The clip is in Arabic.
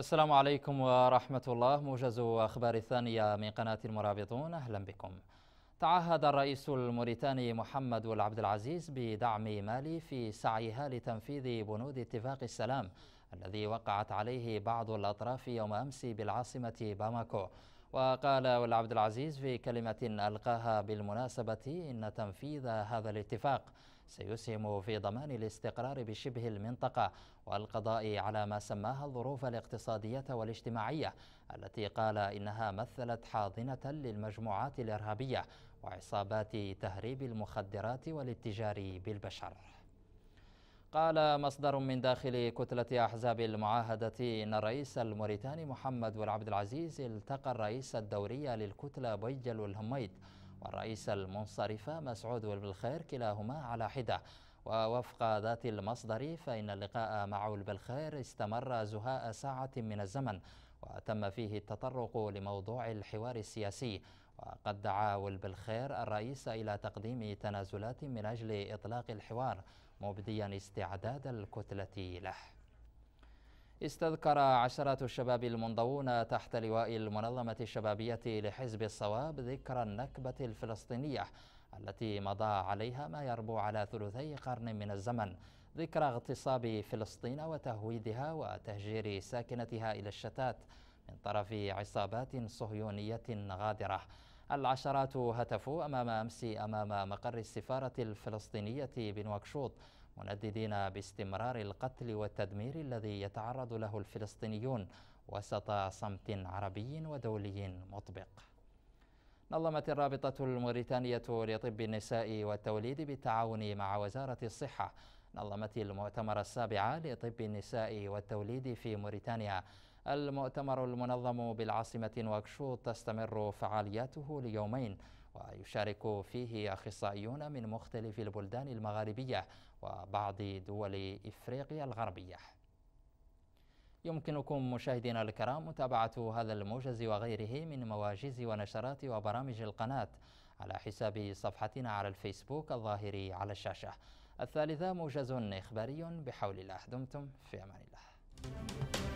السلام عليكم ورحمة الله موجز أخبار الثانية من قناة المرابطون أهلا بكم تعهد الرئيس الموريتاني محمد العبد العزيز بدعم مالي في سعيها لتنفيذ بنود اتفاق السلام الذي وقعت عليه بعض الأطراف يوم أمس بالعاصمة باماكو وقال والعبد عبد العزيز في كلمة ألقاها بالمناسبة إن تنفيذ هذا الاتفاق سيسهم في ضمان الاستقرار بشبه المنطقة والقضاء على ما سماها الظروف الاقتصادية والاجتماعية التي قال إنها مثلت حاضنة للمجموعات الإرهابية وعصابات تهريب المخدرات والاتجار بالبشر قال مصدر من داخل كتلة أحزاب المعاهدة إن الرئيس الموريتاني محمد والعبد العزيز التقى الرئيس الدورية للكتلة بيجل والهميد والرئيس المنصرف مسعود والبلخير كلاهما على حدة ووفق ذات المصدر فإن اللقاء مع البلخير استمر زهاء ساعة من الزمن وتم فيه التطرق لموضوع الحوار السياسي وقد دعا بالخير الرئيس إلى تقديم تنازلات من أجل إطلاق الحوار مبديا استعداد الكتلة له استذكر عشرة الشباب المنضوون تحت لواء المنظمة الشبابية لحزب الصواب ذكرى النكبة الفلسطينية التي مضى عليها ما يربو على ثلثي قرن من الزمن ذكرى اغتصاب فلسطين وتهويدها وتهجير ساكنتها إلى الشتات من طرف عصابات صهيونية غادرة العشرات هتفوا أمام أمس أمام مقر السفارة الفلسطينية بنواكشوط منددين باستمرار القتل والتدمير الذي يتعرض له الفلسطينيون وسط صمت عربي ودولي مطبق نظمت الرابطة الموريتانية لطب النساء والتوليد بالتعاون مع وزارة الصحة نظمت المؤتمر السابع لطب النساء والتوليد في موريتانيا المؤتمر المنظم بالعاصمة نواكشوط تستمر فعالياته ليومين ويشارك فيه أخصائيون من مختلف البلدان المغاربية وبعض دول إفريقيا الغربية يمكنكم مشاهدينا الكرام متابعة هذا الموجز وغيره من مواجز ونشرات وبرامج القناة على حساب صفحتنا على الفيسبوك الظاهر على الشاشة الثالثة موجز إخباري بحول الله دمتم في أمان الله